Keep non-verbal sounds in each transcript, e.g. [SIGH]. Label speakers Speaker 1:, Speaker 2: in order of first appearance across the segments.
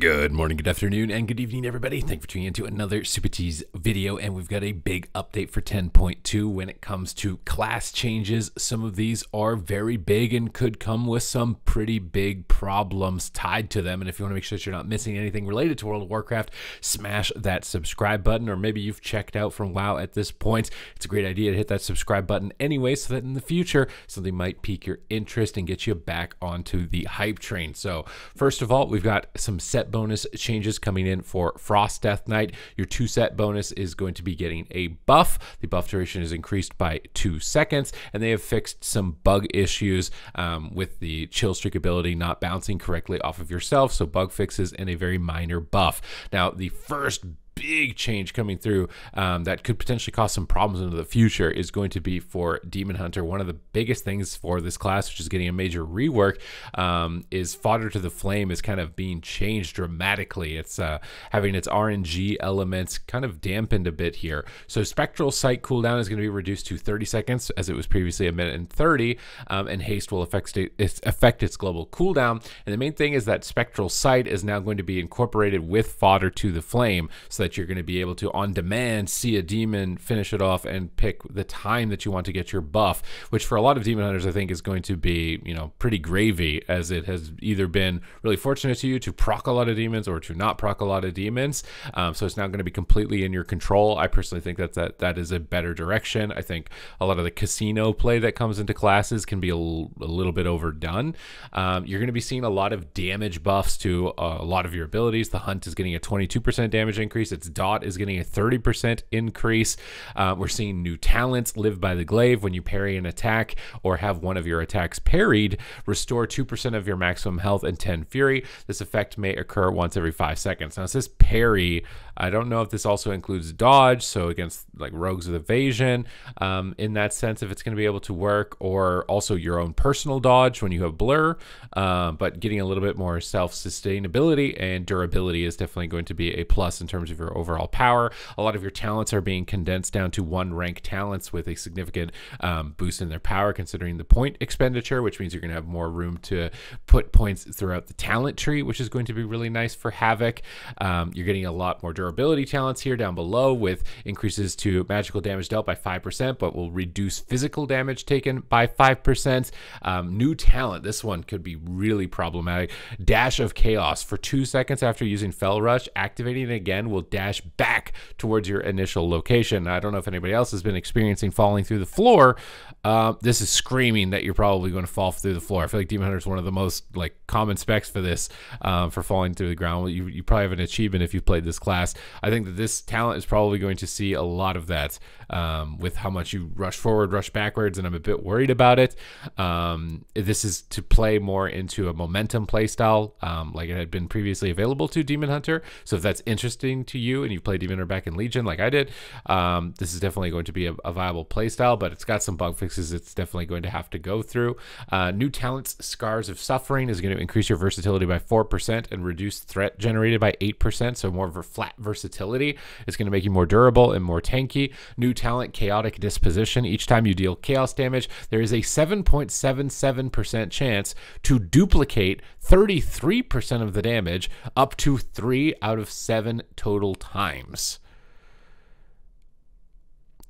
Speaker 1: Good morning, good afternoon, and good evening, everybody. Thank you for tuning into another Super Tease video, and we've got a big update for 10.2 when it comes to class changes. Some of these are very big and could come with some pretty big problems tied to them, and if you want to make sure that you're not missing anything related to World of Warcraft, smash that subscribe button, or maybe you've checked out from WoW at this point. It's a great idea to hit that subscribe button anyway, so that in the future, something might pique your interest and get you back onto the hype train. So, first of all, we've got some set bonus changes coming in for Frost Death Knight. Your two set bonus is going to be getting a buff. The buff duration is increased by two seconds, and they have fixed some bug issues um, with the chill streak ability not bouncing correctly off of yourself. So bug fixes and a very minor buff. Now, the first big change coming through um, that could potentially cause some problems into the future is going to be for Demon Hunter. One of the biggest things for this class, which is getting a major rework, um, is Fodder to the Flame is kind of being changed dramatically. It's uh, having its RNG elements kind of dampened a bit here. So Spectral Sight cooldown is going to be reduced to 30 seconds, as it was previously a minute and 30, um, and Haste will affect, its, affect its global cooldown. And the main thing is that Spectral Sight is now going to be incorporated with Fodder to the Flame, so that that you're going to be able to, on demand, see a demon, finish it off, and pick the time that you want to get your buff, which for a lot of demon hunters, I think is going to be, you know, pretty gravy, as it has either been really fortunate to you to proc a lot of demons or to not proc a lot of demons. Um, so it's not going to be completely in your control. I personally think that, that that is a better direction. I think a lot of the casino play that comes into classes can be a, little bit overdone. Um, you're going to be seeing a lot of damage buffs to uh, a lot of your abilities. The hunt is getting a 22% damage increase DOT is getting a 30% increase. Uh, we're seeing new talents live by the glaive when you parry an attack or have one of your attacks parried, restore 2% of your maximum health and 10 fury. This effect may occur once every five seconds. Now, it says parry I don't know if this also includes dodge, so against like rogues with evasion, um, in that sense, if it's going to be able to work, or also your own personal dodge when you have blur, uh, but getting a little bit more self sustainability and durability is definitely going to be a plus in terms of your overall power. A lot of your talents are being condensed down to one rank talents with a significant um, boost in their power, considering the point expenditure, which means you're going to have more room to put points throughout the talent tree, which is going to be really nice for Havoc. Um, you're getting a lot more durability durability talents here down below with increases to magical damage dealt by 5%, but will reduce physical damage taken by 5%. Um, new talent, this one could be really problematic. Dash of Chaos for two seconds after using Fell Rush, activating it again will dash back towards your initial location. I don't know if anybody else has been experiencing falling through the floor. Uh, this is screaming that you're probably going to fall through the floor. I feel like Demon Hunter is one of the most like common specs for this, uh, for falling through the ground. You, you probably have an achievement if you've played this class. I think that this talent is probably going to see a lot of that um, with how much you rush forward, rush backwards, and I'm a bit worried about it. Um, this is to play more into a momentum playstyle um, like it had been previously available to Demon Hunter. So if that's interesting to you and you play Demon Hunter back in Legion like I did, um, this is definitely going to be a, a viable playstyle, but it's got some bug fixes it's definitely going to have to go through. Uh, new talents, Scars of Suffering, is going to increase your versatility by 4% and reduce threat generated by 8%, so more of a flat versatility. It's going to make you more durable and more tanky. New talent, Chaotic Disposition. Each time you deal chaos damage, there is a 7.77% chance to duplicate 33% of the damage up to three out of seven total times.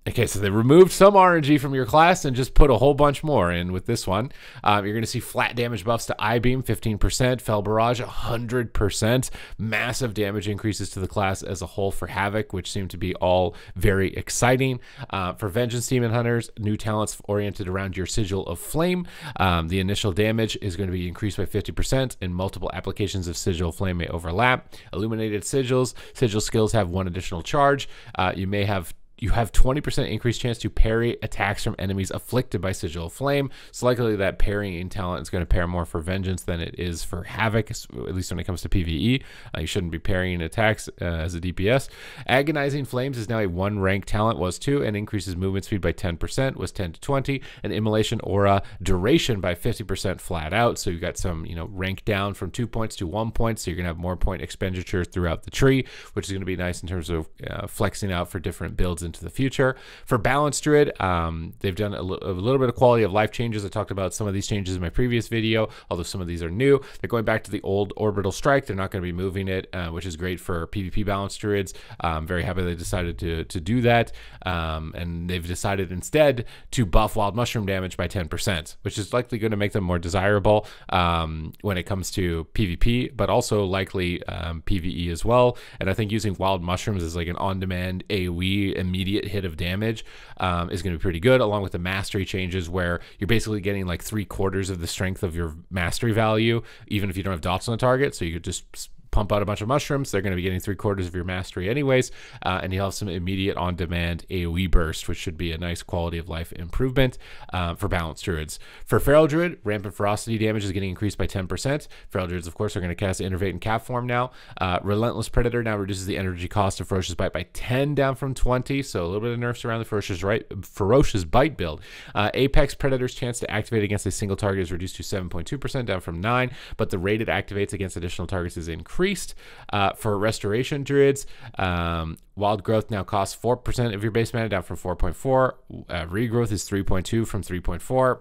Speaker 1: Okay, so they removed some RNG from your class and just put a whole bunch more in with this one. Um, you're going to see flat damage buffs to I-Beam, 15%, Fell Barrage, 100%, massive damage increases to the class as a whole for Havoc, which seem to be all very exciting. Uh, for Vengeance Demon Hunters, new talents oriented around your Sigil of Flame. Um, the initial damage is going to be increased by 50%, and multiple applications of Sigil of Flame may overlap. Illuminated Sigils, Sigil skills have one additional charge. Uh, you may have you have 20% increased chance to parry attacks from enemies afflicted by Sigil of Flame. So likely that parrying talent is going to pair more for Vengeance than it is for Havoc, at least when it comes to PvE. Uh, you shouldn't be parrying attacks uh, as a DPS. Agonizing Flames is now a one rank talent, was two, and increases movement speed by 10%, was 10 to 20, and Immolation Aura duration by 50% flat out. So you got some, you know, rank down from two points to one point. So you're going to have more point expenditure throughout the tree, which is going to be nice in terms of uh, flexing out for different builds into the future. For Balance Druid, um, they've done a, little bit of quality of life changes. I talked about some of these changes in my previous video, although some of these are new. They're going back to the old Orbital Strike. They're not going to be moving it, uh, which is great for PvP Balance Druids. I'm um, very happy they decided to, to do that. Um, and they've decided instead to buff Wild Mushroom damage by 10%, which is likely going to make them more desirable um, when it comes to PvP, but also likely um, PvE as well. And I think using Wild Mushrooms as like an on-demand AoE immediately immediate hit of damage um, is going to be pretty good, along with the mastery changes where you're basically getting like three quarters of the strength of your mastery value, even if you don't have dots on the target. So you could just pump out a bunch of mushrooms. They're going to be getting three quarters of your mastery, anyways. Uh, and you'll have some immediate on demand AoE burst, which should be a nice quality of life improvement uh, for balanced druids. For feral druid, rampant ferocity damage is getting increased by 10%. Feral druids, of course, are going to cast innervate in Cat form now. Uh, relentless predator now reduces the energy cost of ferocious bite by 10 down from 20. So a little bit of nerfs around the ferocious, right, ferocious bite build. Uh, Apex predator's chance to activate against a single target is reduced to 7.2% down from 9, but the rate it activates against additional targets is increased priest uh, for restoration druids. Um, wild growth now costs 4% of your base mana, down from 4.4. Uh, regrowth is 3.2 from 3.4.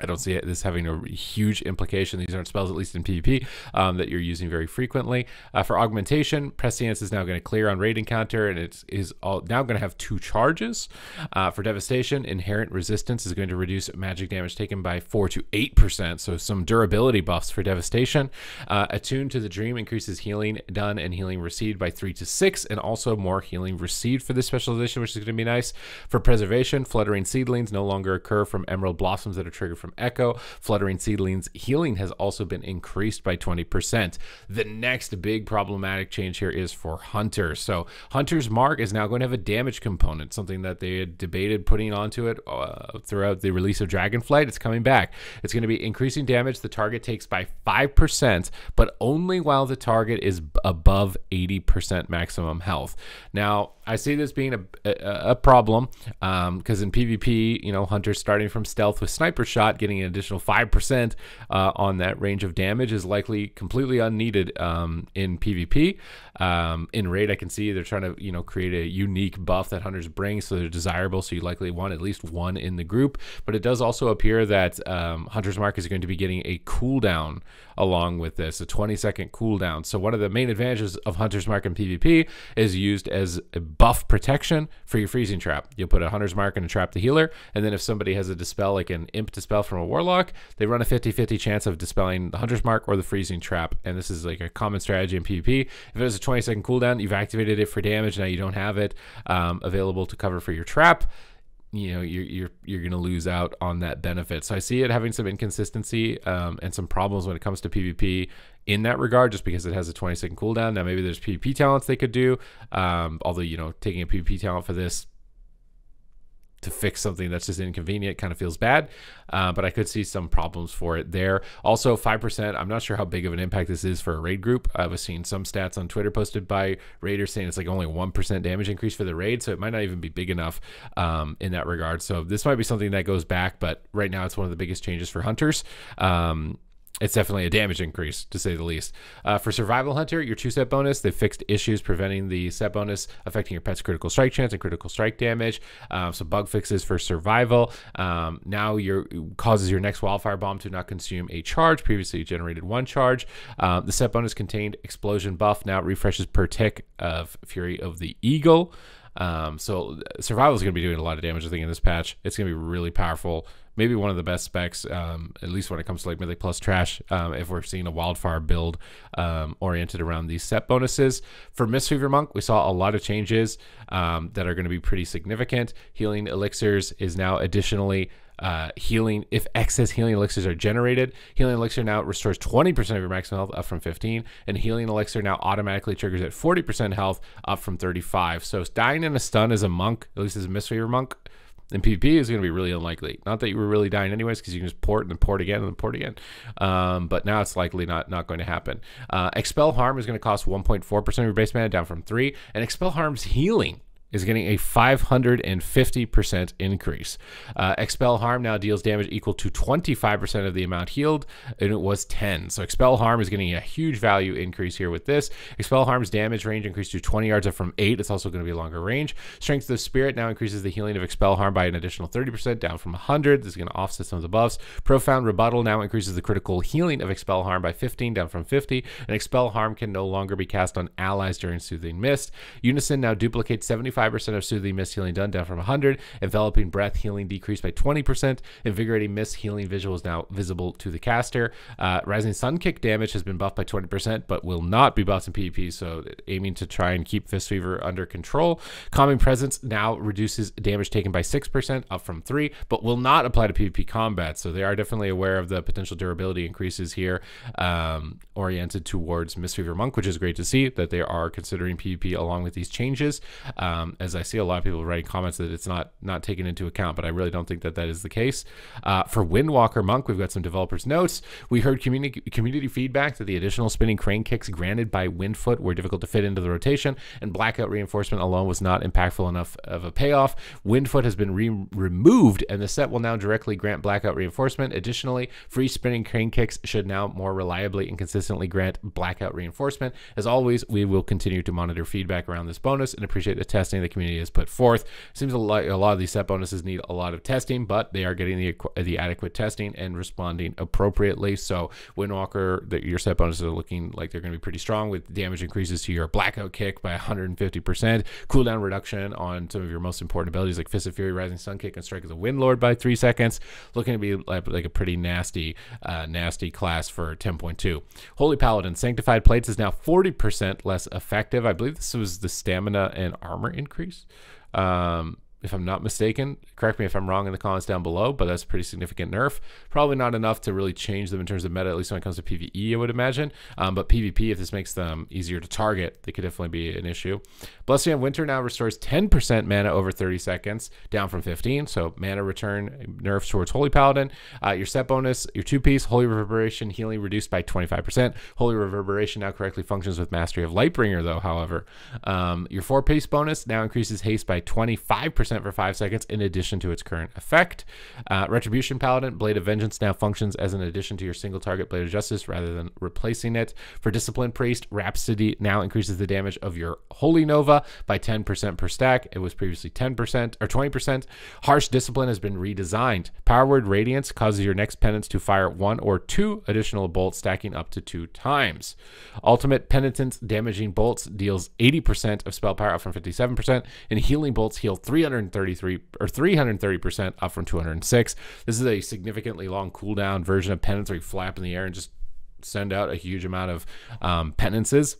Speaker 1: I don't see this having a huge implication. These aren't spells, at least in PvP, um, that you're using very frequently. Uh, for augmentation, Prescience is now going to clear on raid encounter, and it is all, now going to have two charges. Uh, for devastation, inherent resistance is going to reduce magic damage taken by four to eight percent, so some durability buffs for devastation. Uh, attuned to the dream increases healing done and healing received by three to six, and also more healing received for this specialization, which is going to be nice. For preservation, fluttering seedlings no longer occur from emerald blossoms that are triggered from from Echo. Fluttering Seedling's healing has also been increased by 20%. The next big problematic change here is for Hunter. So Hunter's Mark is now going to have a damage component, something that they had debated putting onto it uh, throughout the release of Dragonflight. It's coming back. It's going to be increasing damage the target takes by 5%, but only while the target is above 80% maximum health. Now, I see this being a, a, a problem because um, in PvP, you know, hunters starting from stealth with sniper shot, getting an additional 5% uh, on that range of damage is likely completely unneeded um, in PvP. Um, in raid, I can see they're trying to, you know, create a unique buff that hunters bring so they're desirable. So you likely want at least one in the group. But it does also appear that um, Hunter's Mark is going to be getting a cooldown along with this, a 20 second cooldown. So, one of the main advantages of Hunter's Mark in PvP is used as a buff protection for your freezing trap. You'll put a Hunter's Mark and a trap the healer, and then if somebody has a dispel, like an imp dispel from a warlock, they run a 50 50 chance of dispelling the Hunter's Mark or the freezing trap. And this is like a common strategy in PvP. If it has a 20 second cooldown, you've activated it for damage, now you don't have it um, available to cover for your trap you know you're you're you're going to lose out on that benefit. So I see it having some inconsistency um, and some problems when it comes to PvP in that regard, just because it has a 20 second cooldown. Now maybe there's PvP talents they could do, um, although you know taking a PvP talent for this to fix something that's just inconvenient kind of feels bad, uh, but I could see some problems for it there. Also, 5%, I'm not sure how big of an impact this is for a raid group. I've seen some stats on Twitter posted by raiders saying it's like only 1% damage increase for the raid, so it might not even be big enough um, in that regard. So this might be something that goes back, but right now it's one of the biggest changes for hunters. Um, it's definitely a damage increase to say the least. Uh, for Survival Hunter, your two set bonus, they fixed issues preventing the set bonus affecting your pet's critical strike chance and critical strike damage. Uh, some bug fixes for survival. Um, now your causes your next wildfire bomb to not consume a charge. Previously generated one charge. Um, the set bonus contained explosion buff. Now refreshes per tick of Fury of the Eagle. Um, so survival is going to be doing a lot of damage. I think in this patch, it's going to be really powerful. Maybe one of the best specs, um, at least when it comes to like mythic plus trash. Um, if we're seeing a wildfire build um, oriented around these set bonuses for Mistweaver Monk, we saw a lot of changes um, that are going to be pretty significant. Healing elixirs is now additionally uh, healing. If excess healing elixirs are generated, healing elixir now restores 20% of your maximum health, up from 15, and healing elixir now automatically triggers at 40% health, up from 35. So dying in a stun as a monk, at least as a misfavor monk, in PvP is going to be really unlikely. Not that you were really dying anyways, because you can just port and then port again and then port again. Um, but now it's likely not not going to happen. Uh, expel harm is going to cost 1.4% of your base mana, down from three, and expel harm's healing is getting a 550% increase. Uh, Expel Harm now deals damage equal to 25% of the amount healed, and it was 10. So Expel Harm is getting a huge value increase here with this. Expel Harm's damage range increased to 20 yards up from 8. It's also going to be a longer range. Strength of the Spirit now increases the healing of Expel Harm by an additional 30%, down from 100. This is going to offset some of the buffs. Profound Rebuttal now increases the critical healing of Expel Harm by 15, down from 50. And Expel Harm can no longer be cast on allies during Soothing Mist. Unison now duplicates 75 5 percent of soothing mist healing done, down from 100. Enveloping breath healing decreased by 20%. Invigorating mist healing visual is now visible to the caster. Uh, rising sun kick damage has been buffed by 20%, but will not be buffed in PvP, so aiming to try and keep Fist Fever under control. Calming presence now reduces damage taken by 6%, up from 3, but will not apply to PvP combat, so they are definitely aware of the potential durability increases here, um, oriented towards Mist Fever Monk, which is great to see that they are considering PvP along with these changes. Um, um, as I see a lot of people writing comments that it's not not taken into account, but I really don't think that that is the case. Uh, for Windwalker Monk, we've got some developers' notes. We heard community community feedback that the additional spinning crane kicks granted by Windfoot were difficult to fit into the rotation, and blackout reinforcement alone was not impactful enough of a payoff. Windfoot has been re removed, and the set will now directly grant blackout reinforcement. Additionally, free spinning crane kicks should now more reliably and consistently grant blackout reinforcement. As always, we will continue to monitor feedback around this bonus and appreciate the testing testing the community has put forth. It seems a lot, a lot of these set bonuses need a lot of testing, but they are getting the, the adequate testing and responding appropriately. So Windwalker, the, your set bonuses are looking like they're going to be pretty strong with damage increases to your blackout kick by 150%, cooldown reduction on some of your most important abilities like Fist of Fury, Rising Sun Kick, and Strike of the Windlord by three seconds. Looking to be like, like a pretty nasty, uh, nasty class for 10.2. Holy Paladin, Sanctified Plates is now 40% less effective. I believe this was the stamina and armor increase increase. Um, if I'm not mistaken. Correct me if I'm wrong in the comments down below, but that's a pretty significant nerf. Probably not enough to really change them in terms of meta, at least when it comes to PvE, I would imagine. Um, but PvP, if this makes them easier to target, they could definitely be an issue. Blessing of Winter now restores 10% mana over 30 seconds, down from 15. So mana return nerf towards Holy Paladin. Uh, your set bonus, your two piece, Holy Reverberation healing reduced by 25%. Holy Reverberation now correctly functions with Mastery of Lightbringer, though, however. Um, your four piece bonus now increases haste by 25% percent for five seconds in addition to its current effect. Uh, Retribution Paladin, Blade of Vengeance now functions as an addition to your single target Blade of Justice rather than replacing it. For Discipline Priest, Rhapsody now increases the damage of your Holy Nova by 10% per stack. It was previously 10% or 20%. Harsh Discipline has been redesigned. Power Word Radiance causes your next penance to fire one or two additional bolts, stacking up to two times. Ultimate Penitence Damaging Bolts deals 80% of spell power up from 57%, and Healing Bolts heal 300 233 or 330% up from 206. This is a significantly long cooldown version of penance where you flap in the air and just send out a huge amount of um, penances.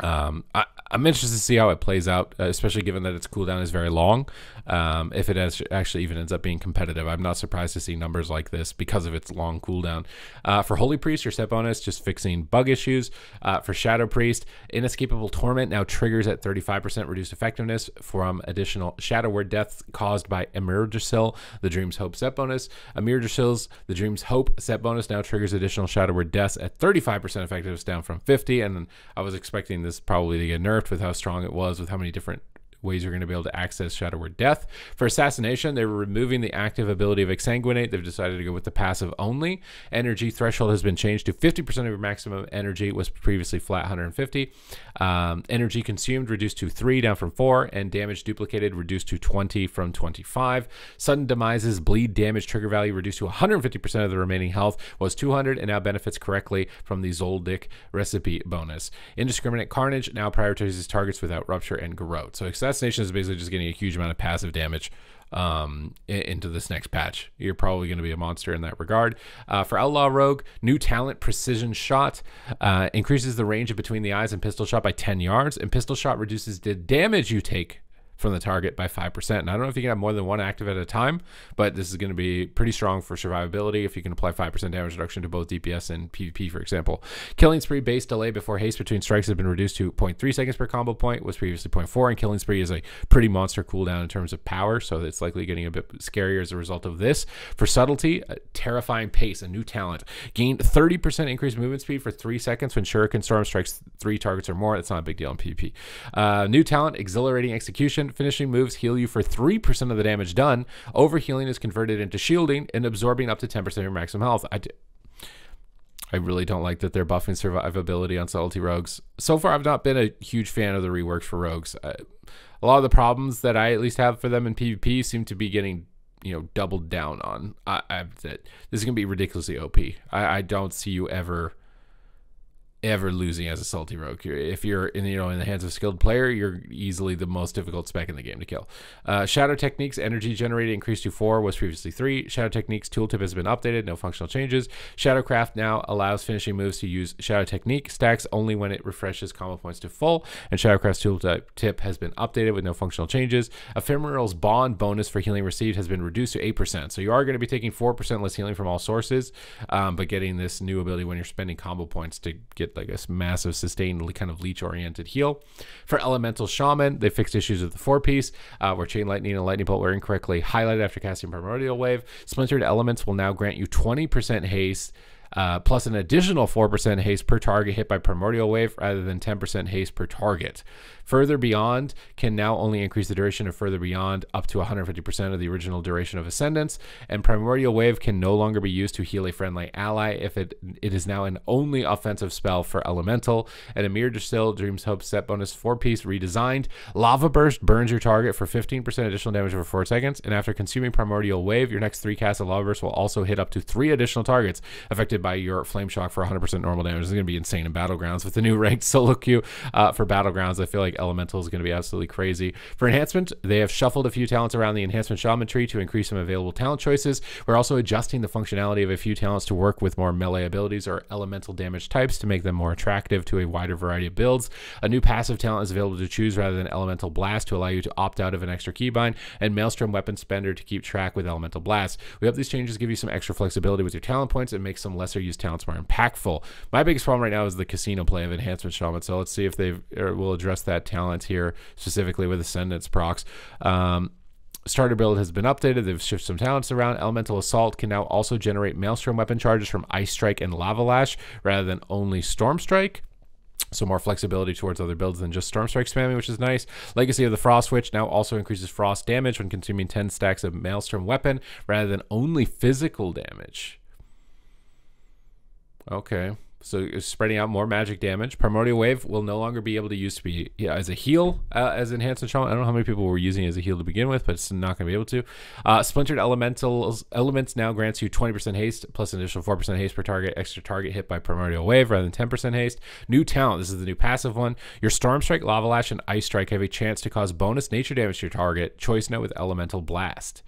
Speaker 1: Um, I, am interested to see how it plays out, uh, especially given that its cooldown is very long. Um, if it has, actually even ends up being competitive, I'm not surprised to see numbers like this because of its long cooldown. Uh, for Holy Priest, your set bonus just fixing bug issues. Uh, for Shadow Priest, Inescapable Torment now triggers at 35% reduced effectiveness from additional Shadow Word deaths caused by Emirdrasil, the Dream's Hope set bonus. Emirdrasil's The Dream's Hope set bonus now triggers additional Shadow Word deaths at 35% effectiveness down from 50. And I was expecting this probably to get nerfed with how strong it was, with how many different ways you're going to be able to access Shadow Word Death. For Assassination, they were removing the active ability of Exsanguinate. They've decided to go with the passive only. Energy threshold has been changed to 50% of your maximum energy. It was previously flat 150. Um, energy consumed reduced to 3 down from 4. And damage duplicated reduced to 20 from 25. Sudden Demises bleed damage trigger value reduced to 150% of the remaining health was 200 and now benefits correctly from the Zoldic recipe bonus. Indiscriminate Carnage now prioritizes targets without rupture and growth. So assassination is basically just getting a huge amount of passive damage um, into this next patch. You're probably going to be a monster in that regard. Uh, for Outlaw Rogue, new talent Precision Shot uh, increases the range of between the eyes and pistol shot by 10 yards, and pistol shot reduces the damage you take from the target by 5%. And I don't know if you can have more than one active at a time, but this is going to be pretty strong for survivability if you can apply 5% damage reduction to both DPS and PvP, for example. Killing Spree base delay before haste between strikes has been reduced to 0.3 seconds per combo point, was previously 0.4, and Killing Spree is a pretty monster cooldown in terms of power, so it's likely getting a bit scarier as a result of this. For subtlety, terrifying pace, a new talent. Gained 30% increased movement speed for 3 seconds when Shuriken Storm strikes 3 targets or more. That's not a big deal in PvP. Uh, new talent, Exhilarating Execution finishing moves heal you for 3% of the damage done. Overhealing is converted into shielding and absorbing up to 10% of your maximum health. I, I really don't like that they're buffing survivability on subtlety rogues. So far, I've not been a huge fan of the reworks for rogues. Uh, a lot of the problems that I at least have for them in PvP seem to be getting you know doubled down on. I, I that this is gonna be ridiculously OP. I, I don't see you ever ever losing as a salty rogue. If you're in you know in the hands of a skilled player, you're easily the most difficult spec in the game to kill. Uh, shadow techniques energy generated increased to four was previously three. Shadow techniques tooltip has been updated, no functional changes. Shadowcraft now allows finishing moves to use shadow technique stacks only when it refreshes combo points to full. And shadowcraft tooltip has been updated with no functional changes. Ephemeral's bond bonus for healing received has been reduced to eight percent. So you are going to be taking four percent less healing from all sources, um, but getting this new ability when you're spending combo points to get like a massive sustained kind of leech oriented heal. For Elemental Shaman, they fixed issues with the four piece uh, where Chain Lightning and Lightning Bolt were incorrectly highlighted after casting Primordial Wave. Splintered Elements will now grant you 20% haste uh, plus an additional 4% haste per target hit by primordial wave rather than 10% haste per target. Further Beyond can now only increase the duration of Further Beyond up to 150% of the original duration of Ascendance, and Primordial Wave can no longer be used to heal a friendly ally if it, it is now an only offensive spell for Elemental, and Amir Distill, Dreams Hope set bonus 4 piece redesigned. Lava Burst burns your target for 15% additional damage over 4 seconds, and after consuming Primordial Wave, your next 3 casts of Lava Burst will also hit up to 3 additional targets affected by your Flame Shock for 100% normal damage. It's going to be insane in Battlegrounds with the new [LAUGHS] ranked solo queue uh, for Battlegrounds. I feel like Elemental is going to be absolutely crazy. For enhancement, they have shuffled a few talents around the enhancement shaman tree to increase some available talent choices. We're also adjusting the functionality of a few talents to work with more melee abilities or elemental damage types to make them more attractive to a wider variety of builds. A new passive talent is available to choose rather than Elemental Blast to allow you to opt out of an extra keybind, and Maelstrom Weapon Spender to keep track with Elemental Blast. We hope these changes give you some extra flexibility with your talent points and make some less lesser use talents more impactful. My biggest problem right now is the casino play of enhancement shaman. So let's see if they er, will address that talent here specifically with ascendance procs. Um, starter build has been updated. They've shifted some talents around. Elemental Assault can now also generate Maelstrom weapon charges from Ice Strike and Lava Lash rather than only Storm Strike. So more flexibility towards other builds than just Storm Strike spamming, which is nice. Legacy of the Frost Witch now also increases frost damage when consuming 10 stacks of Maelstrom weapon rather than only physical damage. Okay. So spreading out more magic damage. Primordial Wave will no longer be able to use to be yeah, as a heal uh, as enhanced shaman. I don't know how many people were using as a heal to begin with, but it's not going to be able to. Uh, Splintered Elementals Elements now grants you 20% haste plus an additional 4% haste per target. Extra target hit by Primordial Wave rather than 10% haste. New talent. This is the new passive one. Your Storm Strike, Lava Lash, and Ice Strike have a chance to cause bonus nature damage to your target. Choice note with Elemental Blast.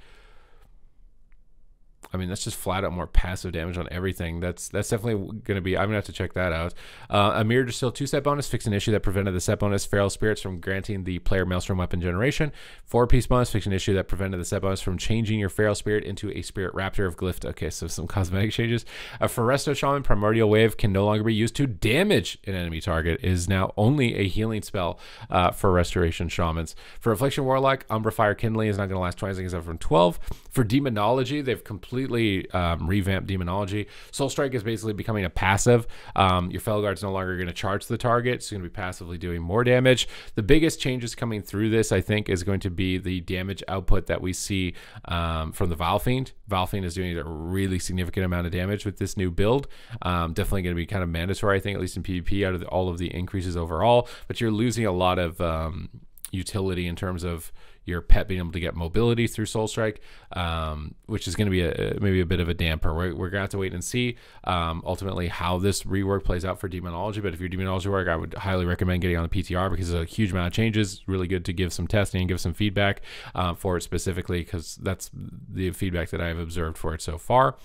Speaker 1: I mean, that's just flat out more passive damage on everything. That's that's definitely going to be. I'm going to have to check that out. Uh, a mirror distill two set bonus fix an issue that prevented the set bonus feral spirits from granting the player maelstrom weapon generation. Four piece bonus fix an issue that prevented the set bonus from changing your feral spirit into a spirit raptor of glyph. Okay, so some [LAUGHS] cosmetic changes. A foresto shaman primordial wave can no longer be used to damage an enemy target. It is now only a healing spell uh, for restoration shamans. For affliction warlock, umbra fire kindling is not going to last twice against from 12. For demonology, they've completely completely um, revamped demonology. Soul Strike is basically becoming a passive. Um, your fellow guard's no longer going to charge the target, so you're going to be passively doing more damage. The biggest changes coming through this, I think, is going to be the damage output that we see um, from the Valfeind. Valfeind is doing a really significant amount of damage with this new build. Um, definitely going to be kind of mandatory, I think, at least in PvP, out of the, all of the increases overall. But you're losing a lot of um, utility in terms of your pet being able to get mobility through Soul Strike, um, which is going to be a, maybe a bit of a damper. We're, we're going to have to wait and see um, ultimately how this rework plays out for Demonology. But if you're Demonology work, I would highly recommend getting on the PTR because there's a huge amount of changes. Really good to give some testing and give some feedback uh, for it specifically because that's the feedback that I've observed for it so far.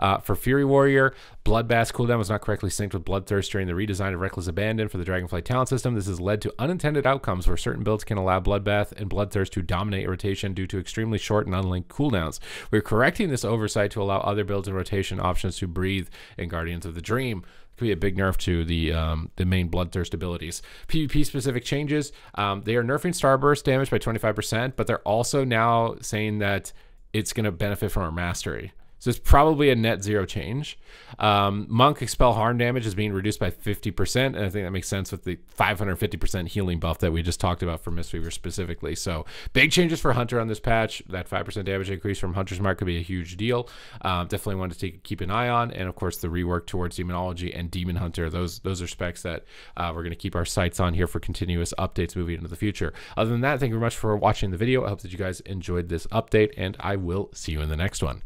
Speaker 1: Uh, for Fury Warrior, Bloodbath cooldown was not correctly synced with Bloodthirst during the redesign of Reckless Abandon for the Dragonfly talent system. This has led to unintended outcomes where certain builds can allow Bloodbath and Bloodthirst to dominate rotation due to extremely short and unlinked cooldowns. We're correcting this oversight to allow other builds and rotation options to breathe in Guardians of the Dream could be a big nerf to the um, the main bloodthirst abilities. PvP specific changes. Um, they are nerfing starburst damage by 25%, but they're also now saying that it's going to benefit from our mastery. So it's probably a net zero change. Um, Monk Expel harm damage is being reduced by 50%. And I think that makes sense with the 550% healing buff that we just talked about for Mistweaver specifically. So big changes for Hunter on this patch. That 5% damage increase from Hunter's Mark could be a huge deal. Um, definitely want to take, keep an eye on. And of course, the rework towards Demonology and Demon Hunter. Those, those are specs that uh, we're going to keep our sights on here for continuous updates moving into the future. Other than that, thank you very much for watching the video. I hope that you guys enjoyed this update, and I will see you in the next one.